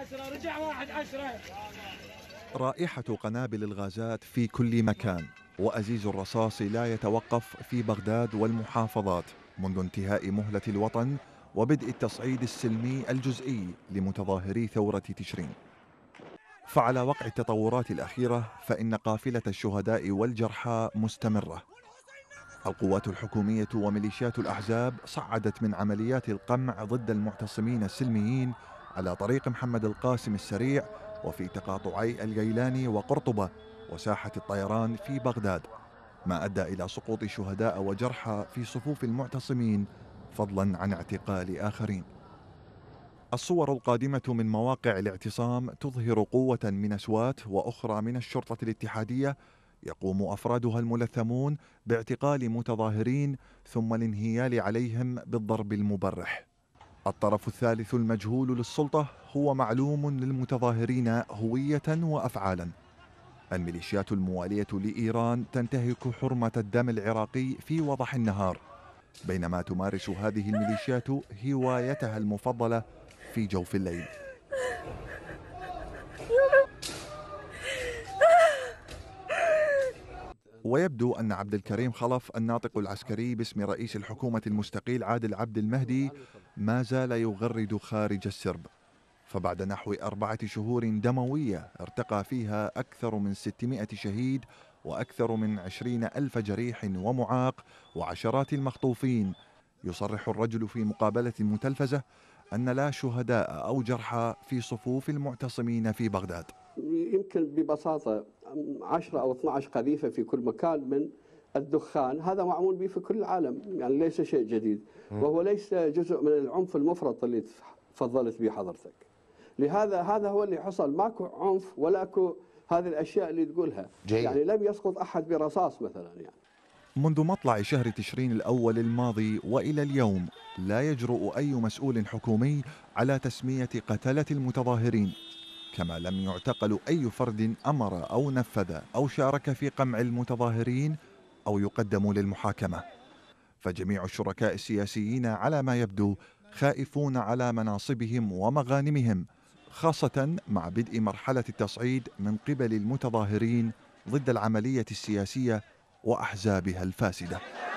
عشرة رجع واحد عشرة رائحة قنابل الغازات في كل مكان وأزيز الرصاص لا يتوقف في بغداد والمحافظات منذ انتهاء مهلة الوطن وبدء التصعيد السلمي الجزئي لمتظاهري ثورة تشرين فعلى وقع التطورات الأخيرة فإن قافلة الشهداء والجرحى مستمرة القوات الحكومية وميليشيات الأحزاب صعدت من عمليات القمع ضد المعتصمين السلميين على طريق محمد القاسم السريع وفي تقاطعي الجيلاني وقرطبة وساحة الطيران في بغداد ما أدى إلى سقوط شهداء وجرحى في صفوف المعتصمين فضلا عن اعتقال آخرين الصور القادمة من مواقع الاعتصام تظهر قوة من أسوات وأخرى من الشرطة الاتحادية يقوم أفرادها الملثمون باعتقال متظاهرين ثم الانهيال عليهم بالضرب المبرح الطرف الثالث المجهول للسلطة هو معلوم للمتظاهرين هوية وأفعالا الميليشيات الموالية لإيران تنتهك حرمة الدم العراقي في وضح النهار بينما تمارس هذه الميليشيات هوايتها المفضلة في جوف الليل ويبدو أن عبد الكريم خلف الناطق العسكري باسم رئيس الحكومة المستقيل عادل عبد المهدي ما زال يغرد خارج السرب فبعد نحو أربعة شهور دموية ارتقى فيها أكثر من 600 شهيد وأكثر من 20 ألف جريح ومعاق وعشرات المخطوفين يصرح الرجل في مقابلة متلفزة أن لا شهداء أو جرحى في صفوف المعتصمين في بغداد يمكن ببساطة 10 أو 12 قذيفة في كل مكان من الدخان هذا معمول به في كل العالم يعني ليس شيء جديد وهو ليس جزء من العنف المفرط اللي تفضلت به حضرتك لهذا هذا هو اللي حصل ماكو عنف ولا اكو هذه الاشياء اللي تقولها جيد. يعني لم يسقط احد برصاص مثلا يعني منذ مطلع شهر تشرين الاول الماضي والى اليوم لا يجرؤ اي مسؤول حكومي على تسميه قتله المتظاهرين كما لم يعتقل أي فرد أمر أو نفذ أو شارك في قمع المتظاهرين أو يقدم للمحاكمة فجميع الشركاء السياسيين على ما يبدو خائفون على مناصبهم ومغانمهم خاصة مع بدء مرحلة التصعيد من قبل المتظاهرين ضد العملية السياسية وأحزابها الفاسدة